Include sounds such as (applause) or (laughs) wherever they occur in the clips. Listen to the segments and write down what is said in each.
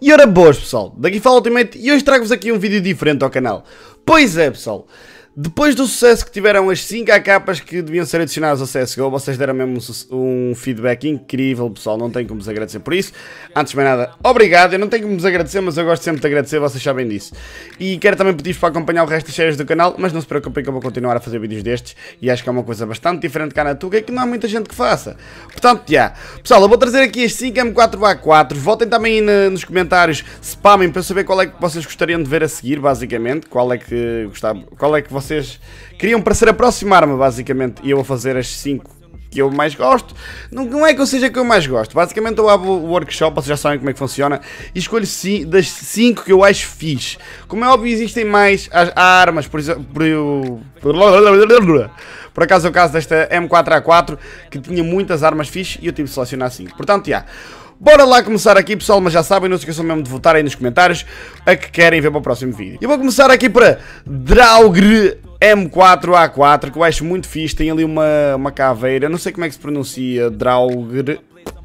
E ora boas pessoal, daqui fala Ultimate e hoje trago-vos aqui um vídeo diferente ao canal. Pois é pessoal, depois do sucesso que tiveram as 5 capas que deviam ser adicionadas ao CSGO, vocês deram mesmo um feedback incrível, pessoal. Não tenho como vos agradecer por isso. Antes de mais nada, obrigado. Eu não tenho como vos agradecer, mas eu gosto sempre de agradecer, vocês sabem disso. E quero também pedir-vos para acompanhar o resto das séries do canal, mas não se preocupem que eu vou continuar a fazer vídeos destes. E acho que é uma coisa bastante diferente cá na Tuga e que não há muita gente que faça. Portanto, já. Pessoal, eu vou trazer aqui as 5 M4A4. voltem também aí nos comentários, spamem para saber qual é que vocês gostariam de ver a seguir, basicamente. Qual é que, gostava, qual é que vocês vocês queriam para a aproximar-me, basicamente, e eu vou fazer as 5 que eu mais gosto. Não, não é que eu seja que eu mais gosto. Basicamente eu abro o workshop, vocês já sabem como é que funciona, e escolho das 5 que eu acho fixe. Como é óbvio, existem mais as, armas, por exemplo. Por, por acaso é o caso desta M4A4, que tinha muitas armas fixe e eu tive de selecionar 5. Portanto, já. Yeah. Bora lá começar aqui, pessoal, mas já sabem, não se esqueçam mesmo de votarem nos comentários a que querem ver para o próximo vídeo. E vou começar aqui para Draugr M4A4, que eu acho muito fixe, tem ali uma, uma caveira, não sei como é que se pronuncia, Draugr...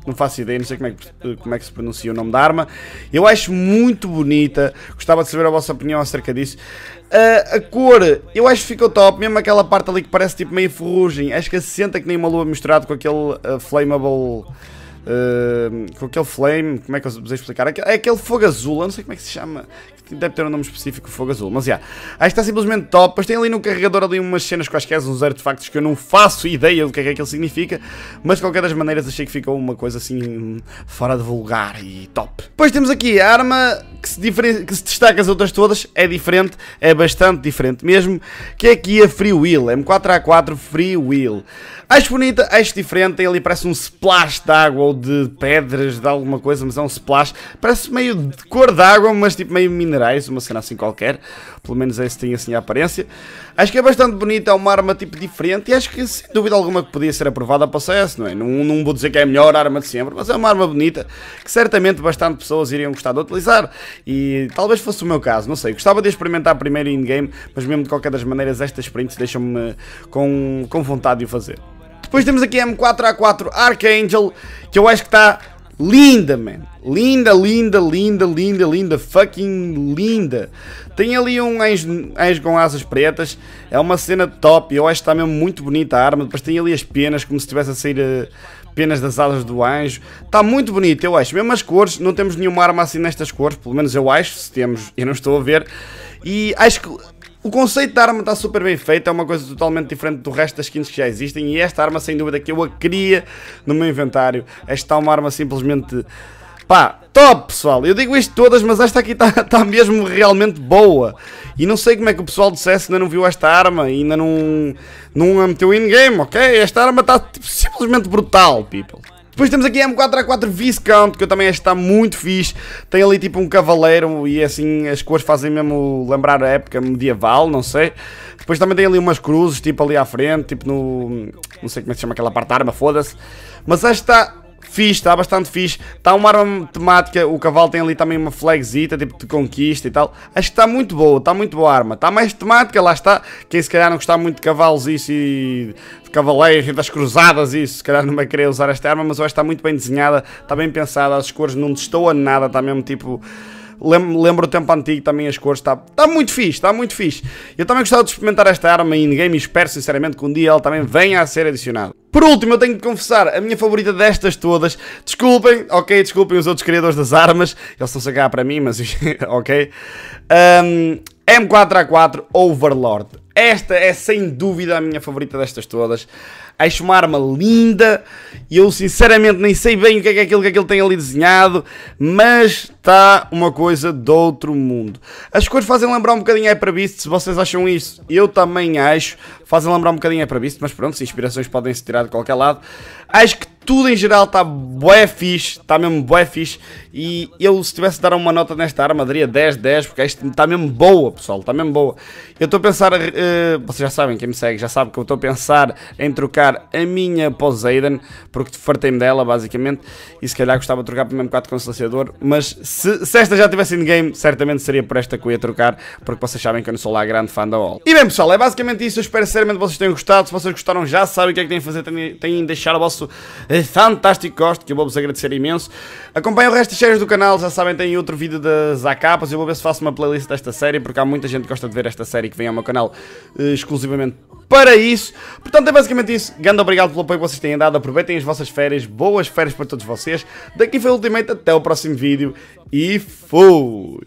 Não faço ideia, não sei como é, que, como é que se pronuncia o nome da arma. Eu acho muito bonita. Gostava de saber a vossa opinião acerca disso. Uh, a cor, eu acho que ficou top. Mesmo aquela parte ali que parece tipo meio ferrugem. Acho que assenta que nem uma lua misturada com aquele uh, flammable com aquele flame, como é que eu vos explicar? É aquele fogo azul, eu não sei como é que se chama. Deve ter um nome específico, fogo azul. Mas, já. Yeah, que está simplesmente top. Mas tem ali no carregador ali umas cenas quaisquer, uns artefactos que eu não faço ideia do que é que aquilo significa. Mas, de qualquer das maneiras, achei que ficou uma coisa assim hum, fora de vulgar e top. Depois temos aqui a arma que se, que se destaca as outras todas. É diferente, é bastante diferente mesmo. Que é aqui a Free Will. M4A4 Free Will. Acho bonita, acho diferente. Tem ali parece um splash de água ou de pedras, de alguma coisa, mas é um splash. Parece meio de cor d'água, mas tipo meio minerais, uma cena assim qualquer. Pelo menos esse tem assim a aparência. Acho que é bastante bonita, é uma arma tipo diferente e acho que sem dúvida alguma que podia ser aprovada para CS, não é? Não, não vou dizer que é a melhor arma de sempre, mas é uma arma bonita que certamente bastante pessoas iriam gostar de utilizar e talvez fosse o meu caso, não sei. Gostava de experimentar primeiro in-game, mas mesmo de qualquer das maneiras estas prints deixam-me com, com vontade de o fazer. Depois temos aqui a M4A4 Archangel, que eu acho que está linda, man. Linda, linda, linda, linda, linda, fucking linda. Tem ali um anjo, anjo com asas pretas, é uma cena top, eu acho que está mesmo muito bonita a arma, depois tem ali as penas, como se estivesse a sair... A eh, penas das alas do anjo. Está muito bonito, eu acho. Mesmo as cores, não temos nenhuma arma assim nestas cores, pelo menos eu acho, se temos, eu não estou a ver. E acho que o conceito da arma está super bem feito, é uma coisa totalmente diferente do resto das skins que já existem e esta arma sem dúvida que eu a queria no meu inventário. Esta é uma arma simplesmente... Pá, top pessoal, eu digo isto todas, mas esta aqui está (laughs) tá mesmo realmente boa. E não sei como é que o pessoal do CS ainda não viu esta arma, ainda não, não a meteu in-game, ok? Esta arma está tipo, simplesmente brutal, people. Depois temos aqui a M4A4 Viscount, que eu também acho que está muito fixe. Tem ali tipo um cavaleiro e assim as cores fazem mesmo lembrar a época medieval, não sei. Depois também tem ali umas cruzes, tipo ali à frente, tipo no... Não sei como é que se chama aquela parte da arma, foda-se. Mas esta fixe, está bastante fixe. Está uma arma temática, o cavalo tem ali também uma flagzita, tipo de conquista e tal. Acho que está muito boa, está muito boa a arma. Está mais temática, lá está. Quem se calhar não gostar muito de cavalos isso e de cavaleiros e das cruzadas isso, se calhar não vai querer usar esta arma, mas eu acho que está muito bem desenhada, está bem pensada, as cores não destoam nada, está mesmo tipo... Lembro, lembro o tempo antigo também as cores. Está tá muito fixe, está muito fixe. Eu também gostava de experimentar esta arma in-game e espero sinceramente que um dia ela também venha a ser adicionada. Por último, eu tenho de confessar, a minha favorita destas todas, desculpem, ok, desculpem os outros criadores das armas, eles estão a sacar para mim, mas (laughs) ok. Um, M4A4 Overlord. Esta é sem dúvida a minha favorita destas todas. Acho uma arma linda. E eu sinceramente nem sei bem o que é, que é aquilo que aquilo é tem ali desenhado. Mas está uma coisa do outro mundo. As cores fazem lembrar um bocadinho a Hyper Beast. Se vocês acham isso, eu também acho. Fazem lembrar um bocadinho a Hyper Beast. Mas pronto, as inspirações podem se tirar de qualquer lado. Acho que tudo em geral está bué fixe, está mesmo bué fixe. E eu, se tivesse de dar uma nota nesta arma, daria 10, 10, porque esta está mesmo boa, pessoal, está mesmo boa. Eu estou a pensar, uh, vocês já sabem, quem me segue já sabe que eu estou a pensar em trocar a minha Poseidon, porque fartei-me dela, basicamente, e se calhar gostava de trocar para o mesmo 4 com silenciador, mas se, se, esta já tivesse in-game, certamente seria por esta que eu ia trocar, porque vocês sabem que eu não sou lá grande fã da AOL. E bem, pessoal, é basicamente isso, eu espero sinceramente que vocês tenham gostado, se vocês gostaram já sabem o que é que têm a fazer, têm, têm de deixar o vosso... Uh, fantástico gosto, que eu vou-vos agradecer imenso. Acompanhem o resto das séries do canal, já sabem, tem outro vídeo das capas. eu vou ver se faço uma playlist desta série, porque há muita gente que gosta de ver esta série que vem ao meu canal uh, exclusivamente para isso. Portanto, é basicamente isso. Grande obrigado pelo apoio que vocês têm dado, aproveitem as vossas férias, boas férias para todos vocês. Daqui foi o Ultimate, até o próximo vídeo e fui!